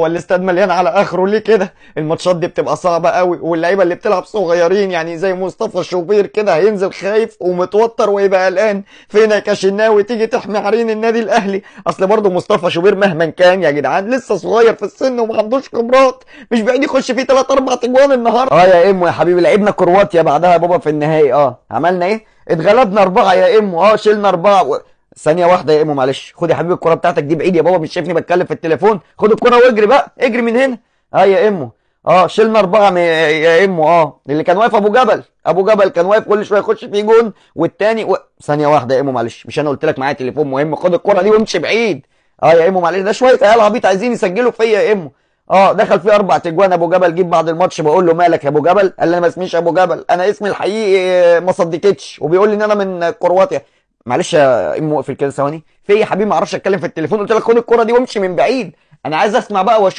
هو الاستاد مليان على اخره ليه كده الماتشات دي بتبقى صعبه قوي واللعيبه اللي بتلعب صغيرين يعني زي مصطفى شوبير كده هينزل خايف ومتوتر ويبقى قلقان فينك يا شناوي تيجي تحمي عرين النادي الاهلي اصل برضه مصطفى شوبير مهما كان يا جدعان لسه صغير في السن وما عندوش خبرات مش بعيد يخش فيه 3 4 اجوان النهارده اه يا امو يا حبيبي لعبنا كرواتيا بعدها يا بابا في النهائي اه عملنا ايه اتغلبنا اربعه يا امو اه شلنا اربعه ثانيه واحده يا ايمو معلش خد يا حبيبي الكره بتاعتك دي بعيد يا بابا مش شايفني بتكلم في التليفون خد الكره واجري بقى اجري من هنا اه يا ايمو اه شلنا اربعه يا ايمو اه اللي كان واقف ابو جبل ابو جبل كان واقف كل شويه يخش في جون والتاني و... ثانيه واحده يا ايمو معلش مش انا قلت لك معايا تليفون مهم خد الكره دي وامشي بعيد اه يا ايمو معلش ده شويه عيال عبيط عايزين يسجلوا فيا يا ايمو اه دخل فيه اربع تجوان ابو جبل جيب بعد الماتش بقول له مالك يا ابو جبل قال لي انا ما اسميش ابو جبل انا اسمي الحقيقي آه، ما صدقتش وبيقول لي ان انا من كرواتيا معلش يا ام اقفل كده ثواني في إيه يا حبيبي ما اعرفش اتكلم في التليفون قلت لك خد الكوره دي وامشي من بعيد انا عايز اسمع بقى واشوف